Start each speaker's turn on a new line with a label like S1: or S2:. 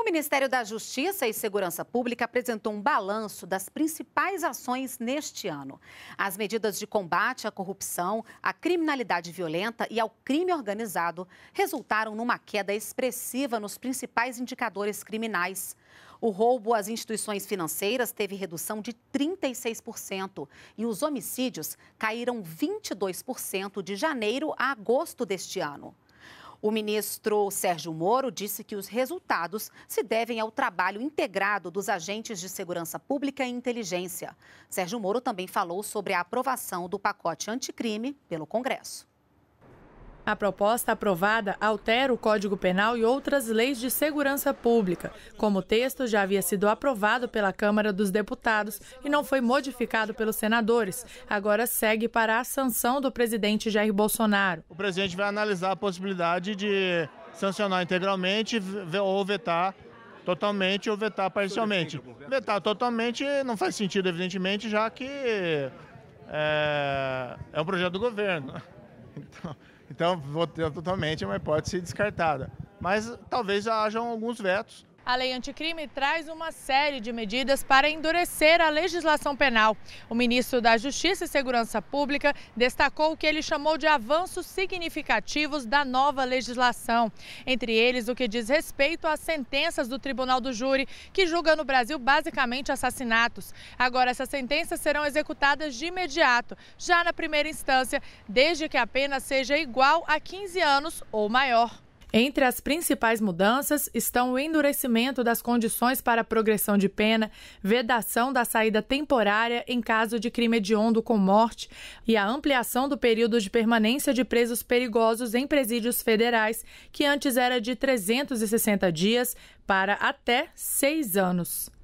S1: O Ministério da Justiça e Segurança Pública apresentou um balanço das principais ações neste ano. As medidas de combate à corrupção, à criminalidade violenta e ao crime organizado resultaram numa queda expressiva nos principais indicadores criminais. O roubo às instituições financeiras teve redução de 36% e os homicídios caíram 22% de janeiro a agosto deste ano. O ministro Sérgio Moro disse que os resultados se devem ao trabalho integrado dos agentes de segurança pública e inteligência. Sérgio Moro também falou sobre a aprovação do pacote anticrime pelo Congresso.
S2: A proposta aprovada altera o Código Penal e outras leis de segurança pública. Como o texto já havia sido aprovado pela Câmara dos Deputados e não foi modificado pelos senadores, agora segue para a sanção do presidente Jair Bolsonaro. O
S3: presidente vai analisar a possibilidade de sancionar integralmente ou vetar totalmente ou vetar parcialmente. Vetar totalmente não faz sentido, evidentemente, já que é, é um projeto do governo. Então... Então, totalmente é uma hipótese descartada. Mas talvez hajam
S2: alguns vetos a lei anticrime traz uma série de medidas para endurecer a legislação penal. O ministro da Justiça e Segurança Pública destacou o que ele chamou de avanços significativos da nova legislação. Entre eles, o que diz respeito às sentenças do Tribunal do Júri, que julga no Brasil basicamente assassinatos. Agora, essas sentenças serão executadas de imediato, já na primeira instância, desde que a pena seja igual a 15 anos ou maior. Entre as principais mudanças estão o endurecimento das condições para progressão de pena, vedação da saída temporária em caso de crime hediondo com morte e a ampliação do período de permanência de presos perigosos em presídios federais, que antes era de 360 dias, para até seis anos.